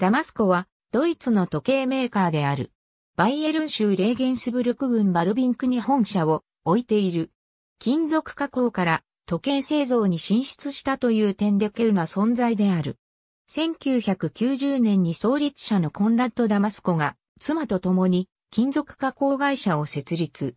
ダマスコは、ドイツの時計メーカーである。バイエルン州レーゲンスブルク郡バルビンクに本社を置いている。金属加工から時計製造に進出したという点で稀有な存在である。1990年に創立者のコンラッド・ダマスコが妻と共に金属加工会社を設立。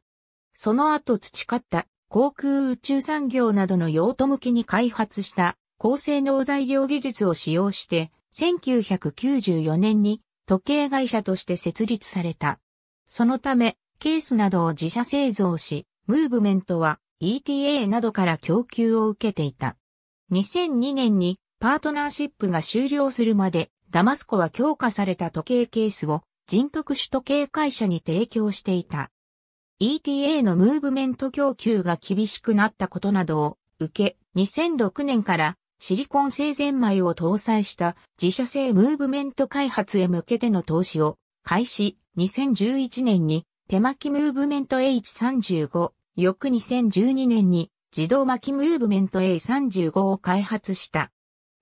その後培った航空宇宙産業などの用途向きに開発した高性能材料技術を使用して1994年に時計会社として設立された。そのため、ケースなどを自社製造し、ムーブメントは ETA などから供給を受けていた。2002年にパートナーシップが終了するまで、ダマスコは強化された時計ケースを人特殊時計会社に提供していた。ETA のムーブメント供給が厳しくなったことなどを受け、2006年からシリコン製ゼンマイを搭載した自社製ムーブメント開発へ向けての投資を開始2011年に手巻きムーブメント H35、翌2012年に自動巻きムーブメント A35 を開発した。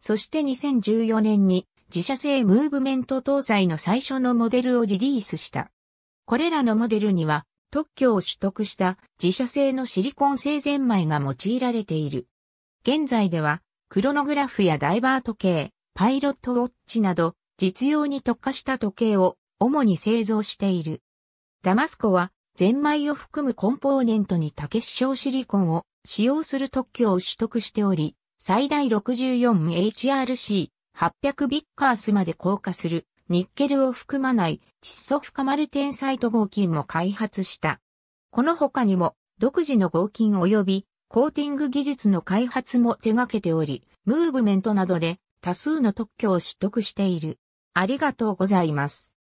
そして2014年に自社製ムーブメント搭載の最初のモデルをリリースした。これらのモデルには特許を取得した自社製のシリコン製ゼンマイが用いられている。現在ではクロノグラフやダイバー時計、パイロットウォッチなど、実用に特化した時計を主に製造している。ダマスコは、ゼンマイを含むコンポーネントに竹支小シリコンを使用する特許を取得しており、最大 64HRC800 ビッカースまで硬化するニッケルを含まない窒素深マルテンサイト合金も開発した。この他にも独自の合金及びコーティング技術の開発も手掛けており、ムーブメントなどで多数の特許を取得している。ありがとうございます。